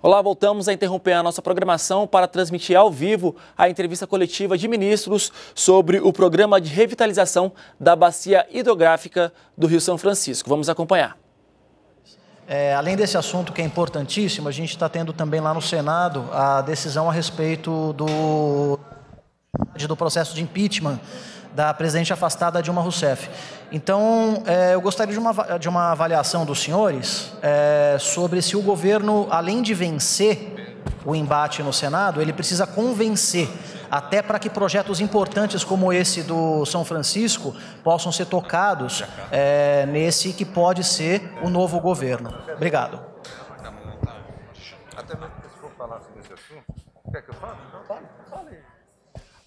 Olá, voltamos a interromper a nossa programação para transmitir ao vivo a entrevista coletiva de ministros sobre o programa de revitalização da bacia hidrográfica do Rio São Francisco. Vamos acompanhar. É, além desse assunto que é importantíssimo, a gente está tendo também lá no Senado a decisão a respeito do, do processo de impeachment da presidente afastada Dilma Rousseff. Então, é, eu gostaria de uma, de uma avaliação dos senhores é, sobre se o governo, além de vencer o embate no Senado, ele precisa convencer, até para que projetos importantes como esse do São Francisco possam ser tocados é, nesse que pode ser o novo governo. Obrigado. Até mesmo se for falar sobre esse assunto, quer que eu fale? Então, fale.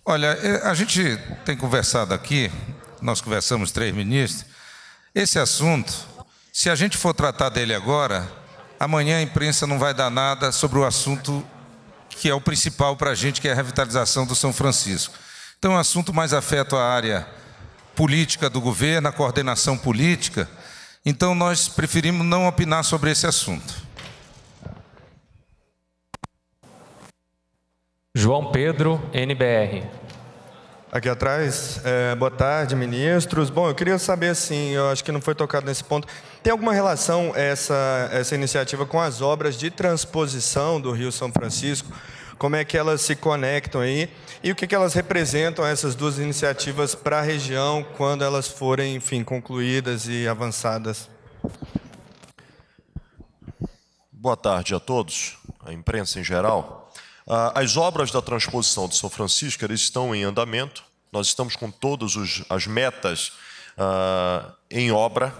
Olha, é, a gente tem conversado aqui, nós conversamos três ministros, esse assunto, se a gente for tratar dele agora, amanhã a imprensa não vai dar nada sobre o assunto que é o principal para a gente, que é a revitalização do São Francisco. Então, é um assunto mais afeto à área política do governo, à coordenação política. Então, nós preferimos não opinar sobre esse assunto. João Pedro, NBR. Aqui atrás, é, boa tarde, ministros. Bom, eu queria saber, assim, eu acho que não foi tocado nesse ponto. Tem alguma relação essa, essa iniciativa com as obras de transposição do Rio São Francisco? Como é que elas se conectam aí? E o que, que elas representam, essas duas iniciativas, para a região, quando elas forem, enfim, concluídas e avançadas? Boa tarde a todos, a imprensa em geral. Ah, as obras da transposição de São Francisco estão em andamento, nós estamos com todas as metas uh, em obra.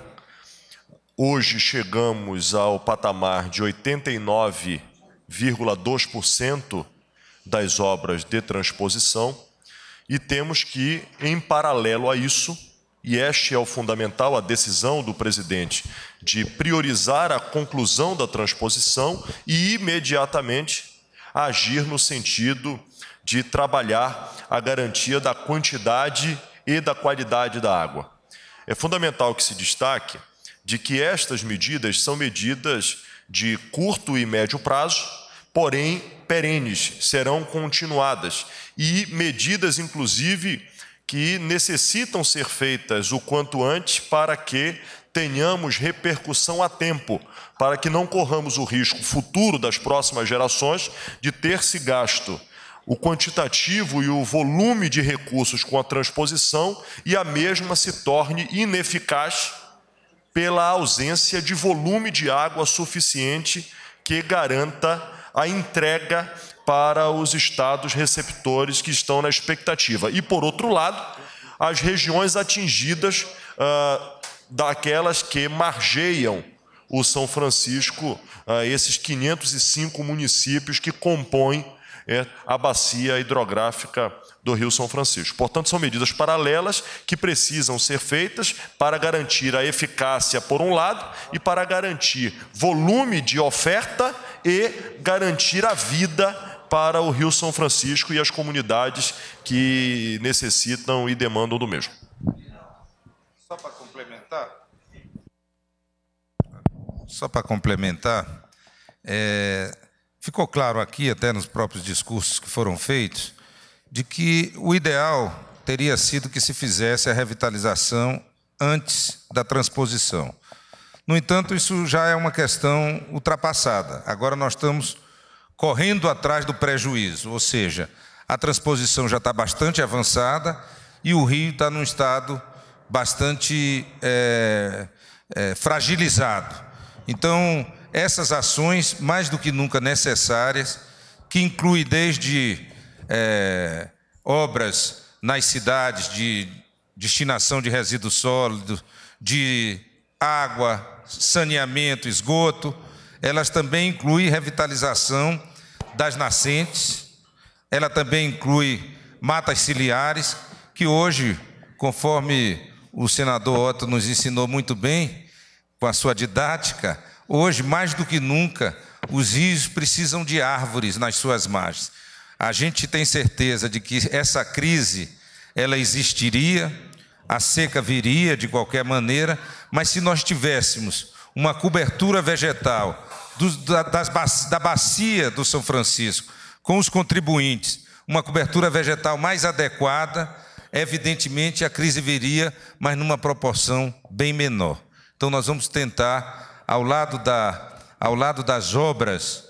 Hoje chegamos ao patamar de 89,2% das obras de transposição e temos que, em paralelo a isso, e este é o fundamental, a decisão do presidente de priorizar a conclusão da transposição e imediatamente agir no sentido de trabalhar a garantia da quantidade e da qualidade da água. É fundamental que se destaque de que estas medidas são medidas de curto e médio prazo, porém perenes, serão continuadas e medidas inclusive que necessitam ser feitas o quanto antes para que tenhamos repercussão a tempo, para que não corramos o risco futuro das próximas gerações de ter-se gasto o quantitativo e o volume de recursos com a transposição e a mesma se torne ineficaz pela ausência de volume de água suficiente que garanta a entrega para os estados receptores que estão na expectativa. E, por outro lado, as regiões atingidas. Uh, daquelas que margeiam o São Francisco, ah, esses 505 municípios que compõem é, a bacia hidrográfica do Rio São Francisco. Portanto, são medidas paralelas que precisam ser feitas para garantir a eficácia, por um lado, e para garantir volume de oferta e garantir a vida para o Rio São Francisco e as comunidades que necessitam e demandam do mesmo. Só para complementar? Só para complementar, é, ficou claro aqui, até nos próprios discursos que foram feitos, de que o ideal teria sido que se fizesse a revitalização antes da transposição. No entanto, isso já é uma questão ultrapassada. Agora nós estamos correndo atrás do prejuízo, ou seja, a transposição já está bastante avançada e o Rio está num estado bastante é, é, fragilizado. Então, essas ações, mais do que nunca necessárias, que inclui desde é, obras nas cidades de destinação de resíduos sólidos, de água, saneamento, esgoto, elas também incluem revitalização das nascentes, ela também inclui matas ciliares, que hoje, conforme o senador Otto nos ensinou muito bem com a sua didática, hoje, mais do que nunca, os rios precisam de árvores nas suas margens. A gente tem certeza de que essa crise ela existiria, a seca viria de qualquer maneira, mas se nós tivéssemos uma cobertura vegetal do, da, das, da bacia do São Francisco com os contribuintes, uma cobertura vegetal mais adequada, Evidentemente, a crise viria, mas numa proporção bem menor. Então, nós vamos tentar, ao lado, da, ao lado das obras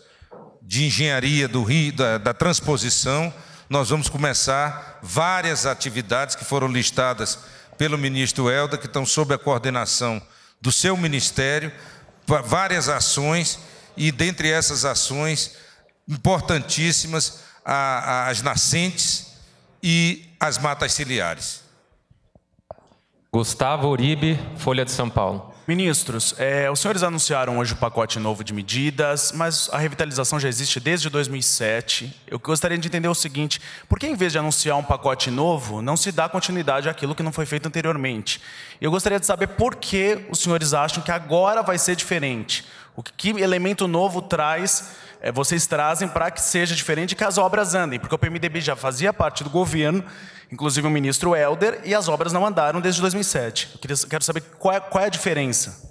de engenharia do Rio, da, da transposição, nós vamos começar várias atividades que foram listadas pelo ministro Helder, que estão sob a coordenação do seu ministério, várias ações, e dentre essas ações, importantíssimas, as nascentes e as matas ciliares. Gustavo Uribe, Folha de São Paulo. Ministros, é, os senhores anunciaram hoje o pacote novo de medidas, mas a revitalização já existe desde 2007. Eu gostaria de entender o seguinte: por que, em vez de anunciar um pacote novo, não se dá continuidade àquilo que não foi feito anteriormente? Eu gostaria de saber por que os senhores acham que agora vai ser diferente. O que, que elemento novo traz é, vocês trazem para que seja diferente e que as obras andem, porque o PMDB já fazia parte do governo, inclusive o ministro Helder, e as obras não andaram desde 2007. Eu queria, quero saber qual é, qual é a diferença.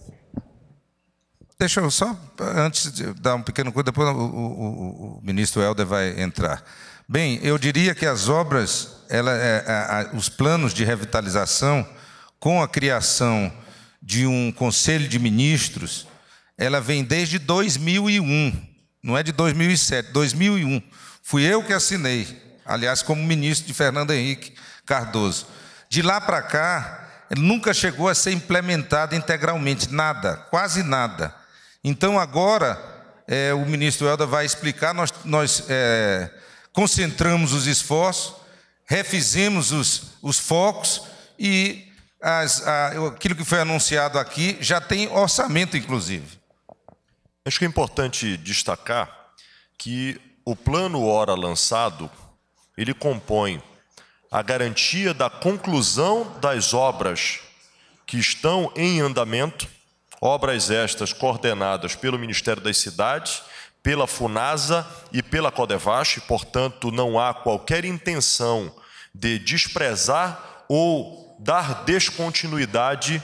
Deixa eu só, antes de dar um pequeno coisa, depois o, o, o ministro Helder vai entrar. Bem, eu diria que as obras, ela, é, a, a, os planos de revitalização, com a criação de um conselho de ministros, ela vem desde 2001. Não é de 2007, 2001. Fui eu que assinei, aliás, como ministro de Fernando Henrique Cardoso. De lá para cá, nunca chegou a ser implementado integralmente, nada, quase nada. Então, agora, é, o ministro Helder vai explicar, nós, nós é, concentramos os esforços, refizemos os, os focos e as, a, aquilo que foi anunciado aqui já tem orçamento, inclusive. Acho que é importante destacar que o plano hora lançado, ele compõe a garantia da conclusão das obras que estão em andamento, obras estas coordenadas pelo Ministério das Cidades, pela Funasa e pela Codevasf, portanto, não há qualquer intenção de desprezar ou dar descontinuidade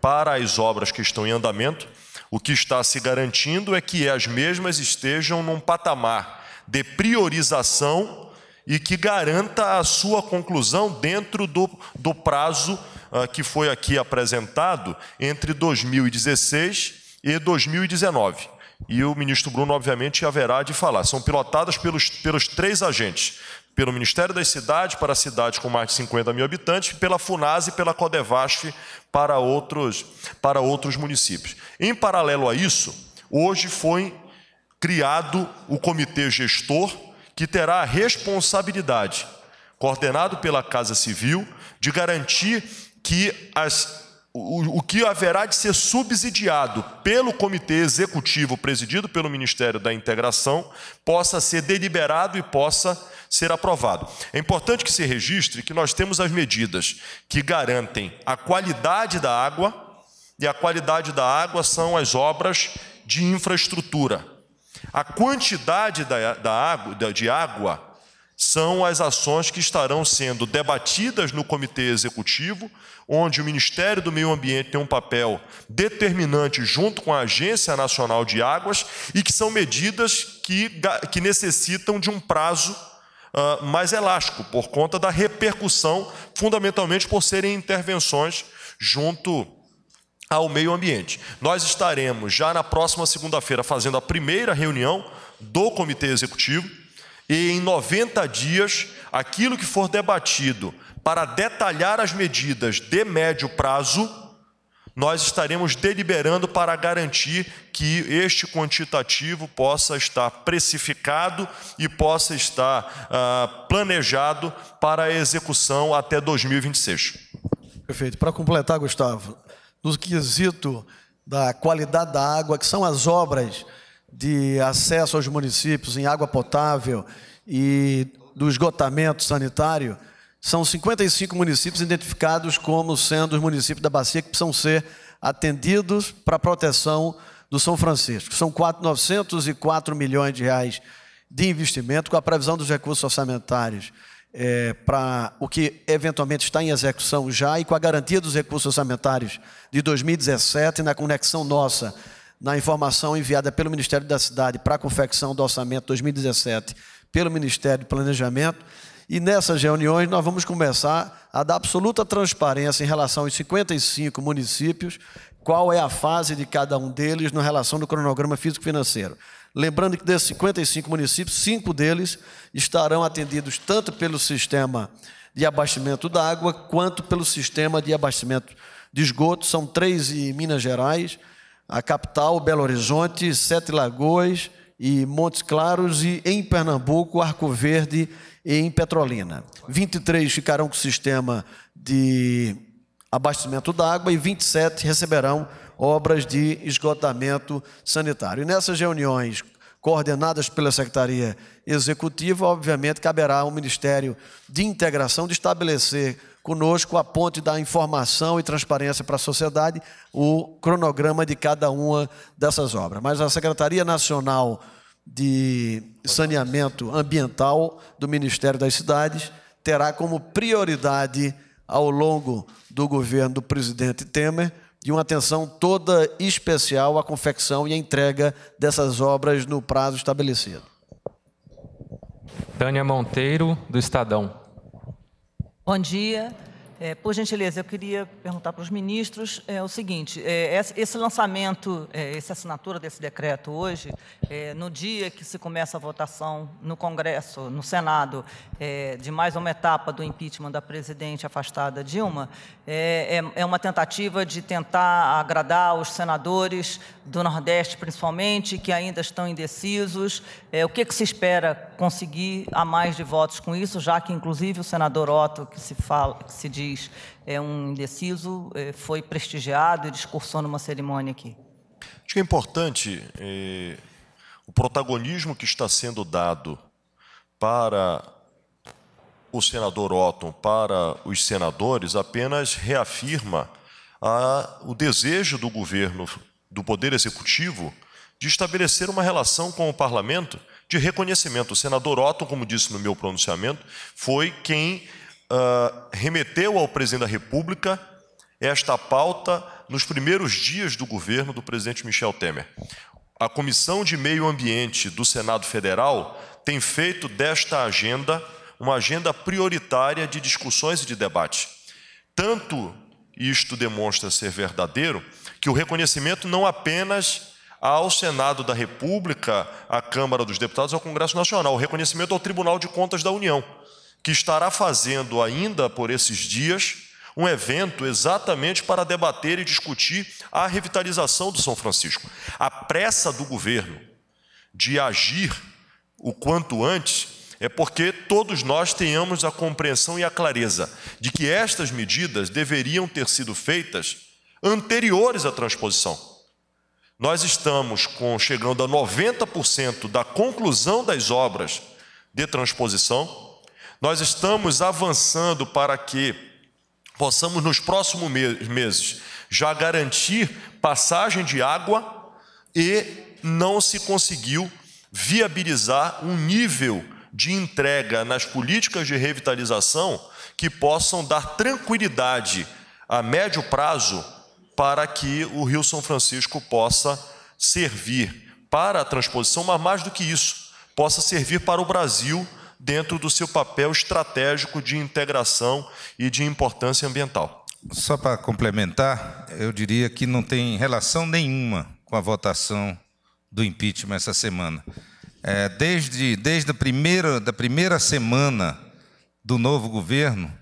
para as obras que estão em andamento o que está se garantindo é que as mesmas estejam num patamar de priorização e que garanta a sua conclusão dentro do, do prazo uh, que foi aqui apresentado entre 2016 e 2019. E o ministro Bruno, obviamente, haverá de falar. São pilotadas pelos, pelos três agentes: pelo Ministério das Cidades para cidades com mais de 50 mil habitantes, pela FUNAS e pela CODEVASF para outros, para outros municípios. Em paralelo a isso, hoje foi criado o comitê gestor que terá a responsabilidade, coordenado pela Casa Civil, de garantir que as o, o que haverá de ser subsidiado pelo comitê executivo presidido pelo Ministério da Integração possa ser deliberado e possa ser aprovado. É importante que se registre que nós temos as medidas que garantem a qualidade da água, e a qualidade da água são as obras de infraestrutura. A quantidade da, da água, de água são as ações que estarão sendo debatidas no comitê executivo, onde o Ministério do Meio Ambiente tem um papel determinante junto com a Agência Nacional de Águas e que são medidas que, que necessitam de um prazo uh, mais elástico, por conta da repercussão, fundamentalmente por serem intervenções junto ao meio ambiente. Nós estaremos já na próxima segunda-feira fazendo a primeira reunião do comitê executivo e em 90 dias aquilo que for debatido para detalhar as medidas de médio prazo, nós estaremos deliberando para garantir que este quantitativo possa estar precificado e possa estar ah, planejado para a execução até 2026. Perfeito. Para completar, Gustavo, no quesito da qualidade da água, que são as obras de acesso aos municípios em água potável e do esgotamento sanitário, são 55 municípios identificados como sendo os municípios da bacia que precisam ser atendidos para a proteção do São Francisco. São 904 milhões de reais de investimento, com a previsão dos recursos orçamentários é, para o que eventualmente está em execução já e com a garantia dos recursos orçamentários de 2017 na conexão nossa na informação enviada pelo Ministério da Cidade para a confecção do orçamento 2017 pelo Ministério do Planejamento. E nessas reuniões nós vamos começar a dar absoluta transparência em relação aos 55 municípios, qual é a fase de cada um deles na relação do cronograma físico-financeiro. Lembrando que desses 55 municípios, cinco deles estarão atendidos tanto pelo sistema de abastecimento da água quanto pelo sistema de abastecimento de esgoto. São três em Minas Gerais, a capital, Belo Horizonte, Sete Lagoas e Montes Claros, e em Pernambuco, Arco Verde e em Petrolina. 23 ficarão com o sistema de abastecimento d'água e 27 receberão obras de esgotamento sanitário. E nessas reuniões coordenadas pela Secretaria Executiva, obviamente caberá ao Ministério de Integração de estabelecer conosco a ponte da informação e transparência para a sociedade, o cronograma de cada uma dessas obras. Mas a Secretaria Nacional de Saneamento Ambiental do Ministério das Cidades terá como prioridade ao longo do governo do presidente Temer de uma atenção toda especial à confecção e à entrega dessas obras no prazo estabelecido. Tânia Monteiro, do Estadão. Bom dia. É, por gentileza, eu queria perguntar para os ministros é, o seguinte: é, esse lançamento, é, essa assinatura desse decreto hoje, é, no dia que se começa a votação no Congresso, no Senado, é, de mais uma etapa do impeachment da presidente afastada Dilma, é, é, uma tentativa de tentar agradar os senadores do Nordeste, principalmente, que ainda estão indecisos. o que, que se espera conseguir a mais de votos com isso, já que, inclusive, o senador Otto, que se, fala, que se diz é um indeciso, é, foi prestigiado e discursou numa cerimônia aqui. Acho que é importante é, o protagonismo que está sendo dado para o senador Otton, para os senadores, apenas reafirma a, o desejo do governo, do Poder Executivo, de estabelecer uma relação com o parlamento de reconhecimento. O senador Otton, como disse no meu pronunciamento, foi quem uh, remeteu ao presidente da República esta pauta nos primeiros dias do governo do presidente Michel Temer. A Comissão de Meio Ambiente do Senado Federal tem feito desta agenda uma agenda prioritária de discussões e de debate. Tanto isto demonstra ser verdadeiro que o reconhecimento não apenas ao Senado da República, à Câmara dos Deputados, ao Congresso Nacional, o reconhecimento ao Tribunal de Contas da União que estará fazendo ainda por esses dias um evento exatamente para debater e discutir a revitalização do São Francisco. A pressa do governo de agir o quanto antes é porque todos nós tenhamos a compreensão e a clareza de que estas medidas deveriam ter sido feitas anteriores à transposição. Nós estamos com chegando a 90% da conclusão das obras de transposição nós estamos avançando para que possamos, nos próximos meses, já garantir passagem de água e não se conseguiu viabilizar um nível de entrega nas políticas de revitalização que possam dar tranquilidade a médio prazo para que o Rio São Francisco possa servir para a transposição, mas mais do que isso, possa servir para o Brasil dentro do seu papel estratégico de integração e de importância ambiental. Só para complementar, eu diria que não tem relação nenhuma com a votação do impeachment essa semana. É, desde desde a primeira, da primeira semana do novo governo,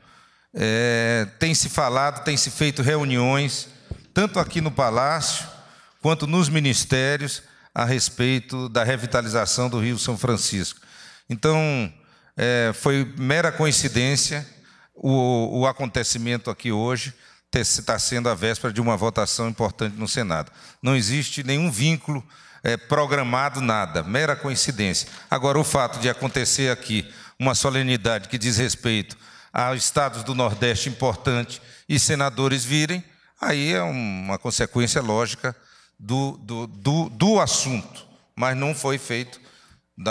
é, tem se falado, tem se feito reuniões, tanto aqui no Palácio quanto nos ministérios, a respeito da revitalização do Rio São Francisco. Então, é, foi mera coincidência o, o acontecimento aqui hoje está sendo a véspera de uma votação importante no Senado. Não existe nenhum vínculo é, programado, nada, mera coincidência. Agora, o fato de acontecer aqui uma solenidade que diz respeito a estados do Nordeste importante e senadores virem, aí é uma consequência lógica do, do, do, do assunto, mas não foi feito,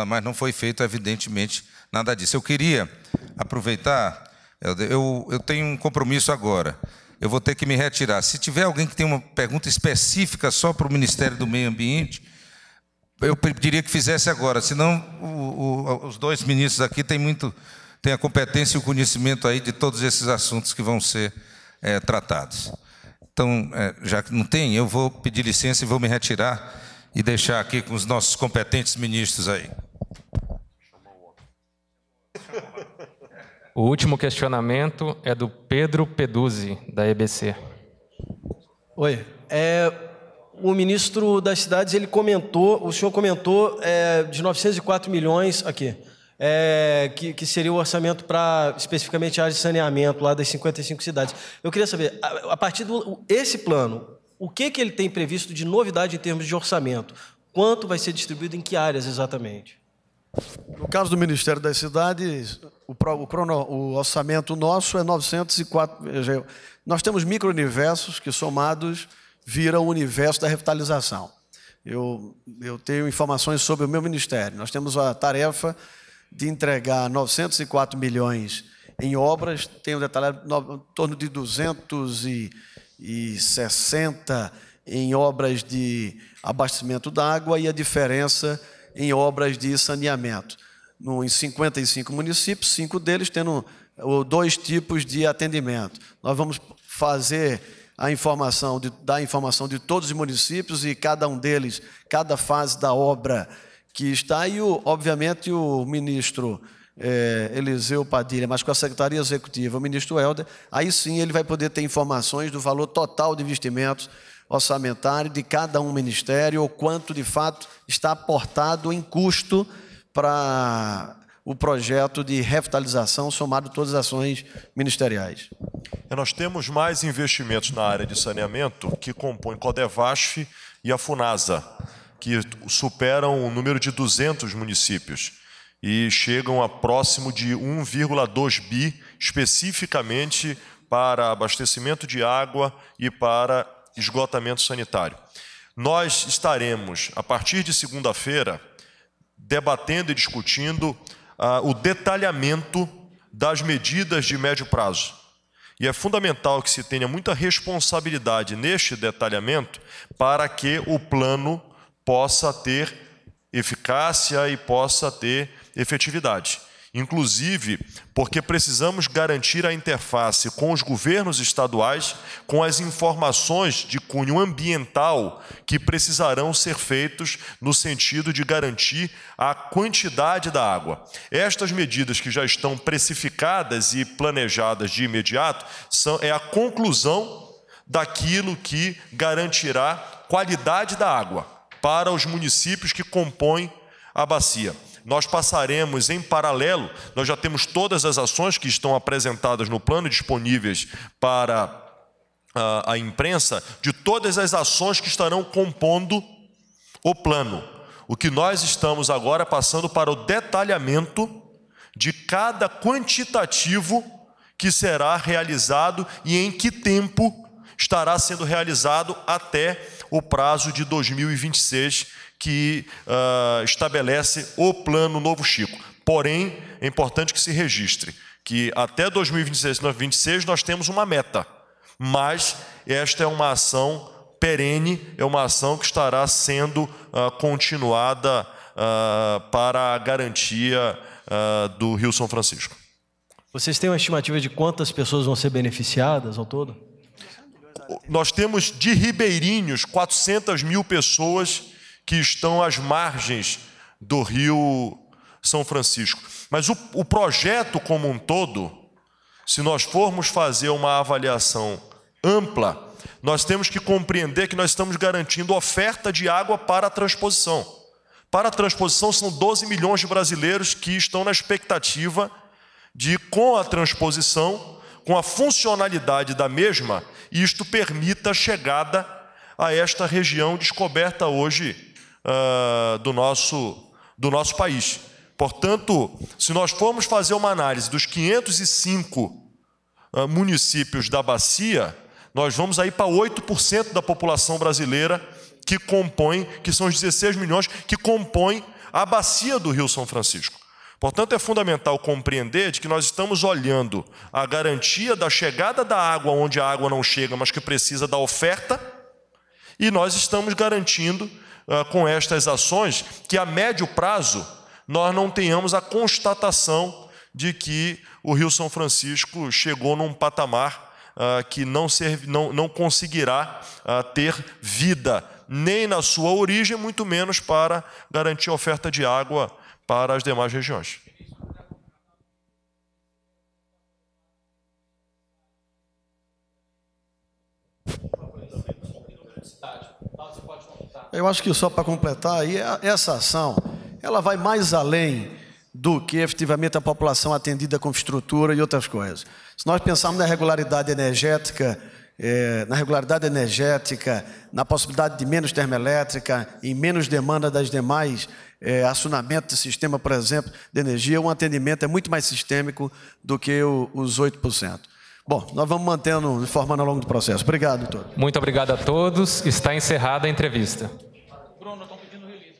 mas não foi feito, evidentemente, nada disso. Eu queria aproveitar, eu, eu tenho um compromisso agora, eu vou ter que me retirar. Se tiver alguém que tem uma pergunta específica só para o Ministério do Meio Ambiente, eu pediria que fizesse agora, senão o, o, os dois ministros aqui têm muito, têm a competência e o conhecimento aí de todos esses assuntos que vão ser é, tratados. Então, é, já que não tem, eu vou pedir licença e vou me retirar e deixar aqui com os nossos competentes ministros aí. O último questionamento é do Pedro Peduzzi, da EBC. Oi. É, o ministro das cidades, ele comentou, o senhor comentou é, de 904 milhões aqui, é, que, que, seria o orçamento para especificamente a área de saneamento lá das 55 cidades. Eu queria saber, a, a partir desse plano, o que, que ele tem previsto de novidade em termos de orçamento? Quanto vai ser distribuído em que áreas exatamente? No caso do Ministério das Cidades, o, crono, o orçamento nosso é 904. Nós temos micro-universos que, somados, viram o universo da revitalização. Eu, eu tenho informações sobre o meu ministério. Nós temos a tarefa de entregar 904 milhões em obras, tenho detalhado em torno de 260 em obras de abastecimento d'água e a diferença em obras de saneamento. Nos em 55 municípios, cinco deles tendo dois tipos de atendimento. Nós vamos fazer a informação de, da informação de todos os municípios e cada um deles, cada fase da obra que está. E, o, obviamente, o ministro é, Eliseu Padilha, mas com a Secretaria Executiva, o ministro Helder, aí sim ele vai poder ter informações do valor total de investimentos orçamentário de cada um ministério, ou quanto de fato está aportado em custo para o projeto de revitalização, somado todas as ações ministeriais. Nós temos mais investimentos na área de saneamento que compõem Codevasf e a Funasa, que superam o número de 200 municípios e chegam a próximo de 1,2 bi, especificamente para abastecimento de água e para esgotamento sanitário. Nós estaremos, a partir de segunda-feira, debatendo e discutindo ah, o detalhamento das medidas de médio prazo. E é fundamental que se tenha muita responsabilidade neste detalhamento para que o plano possa ter eficácia e possa ter efetividade inclusive porque precisamos garantir a interface com os governos estaduais com as informações de cunho ambiental que precisarão ser feitos no sentido de garantir a quantidade da água. Estas medidas que já estão precificadas e planejadas de imediato são é a conclusão daquilo que garantirá qualidade da água para os municípios que compõem a bacia nós passaremos em paralelo, nós já temos todas as ações que estão apresentadas no plano disponíveis para a, ah, a imprensa, de todas as ações que estarão compondo o plano. O que nós estamos agora passando para o detalhamento de cada quantitativo que será realizado e em que tempo estará sendo realizado até o prazo de 2026, que uh, estabelece o plano Novo Chico. Porém, é importante que se registre que até 2026, 2026 nós temos uma meta, mas esta é uma ação perene, é uma ação que estará sendo uh, continuada uh, para a garantia do Rio São Francisco. Vocês têm uma estimativa de quantas pessoas vão ser beneficiadas ao todo? Nós temos de ribeirinhos 400 mil pessoas que estão às margens do rio São Francisco. Mas o, o projeto como um todo, se nós formos fazer uma avaliação ampla, nós temos que compreender que nós estamos garantindo oferta de água para a transposição. Para a transposição, são 12 milhões de brasileiros que estão na expectativa de, com a transposição, com a funcionalidade da mesma, isto permita a chegada a esta região descoberta hoje uh, do, nosso, do nosso país. Portanto, se nós formos fazer uma análise dos 505 uh, ah, municípios da bacia, nós vamos aí para 8% da população brasileira que compõe, que são os 16 milhões que compõem a bacia do Rio São Francisco. Portanto, é fundamental compreender de que nós estamos olhando a garantia da chegada da água onde a água não chega, mas que precisa da oferta, e nós estamos garantindo ah, com estas ações que a médio prazo nós não tenhamos a constatação de que o Rio São Francisco chegou num patamar ah, que não, serve, não, não conseguirá ah, ter vida, nem na sua origem, muito menos para garantir oferta de água para as demais regiões. Eu acho que só para completar, aí, é, essa ação ela vai mais além do que efetivamente a população atendida com estrutura e outras coisas. Se nós pensarmos na regularidade energética, é, na regularidade energética, na possibilidade de menos termoelétrica, em menos demanda das demais, eh, é, assunamento do sistema, por exemplo, de energia, um atendimento é muito mais sistêmico do que o, os 8%. Bom, nós vamos mantendo, informando ao longo do processo. Obrigado, doutor. Muito obrigado a todos. Está encerrada a entrevista. Bruno, estão pedindo release.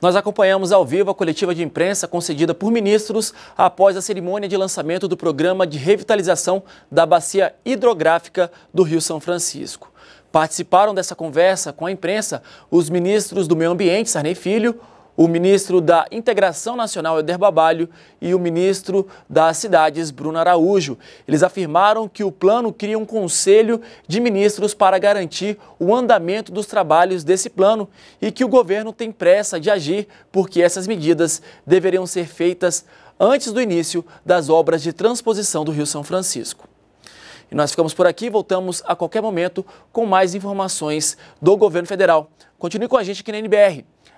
Nós acompanhamos ao vivo a coletiva de imprensa concedida por ministros após a cerimônia de lançamento do programa de revitalização da bacia hidrográfica do Rio São Francisco. Participaram dessa conversa com a imprensa os ministros do Meio Ambiente, Sarney Filho, o ministro da Integração Nacional, Eder Babalho, e o ministro das Cidades, Bruno Araújo. Eles afirmaram que o plano cria um conselho de ministros para garantir o andamento dos trabalhos desse plano e que o governo tem pressa de agir, porque essas medidas deveriam ser feitas antes do início das obras de transposição do Rio São Francisco. E nós ficamos por aqui, voltamos a qualquer momento com mais informações do governo federal. Continue com a gente aqui na NBR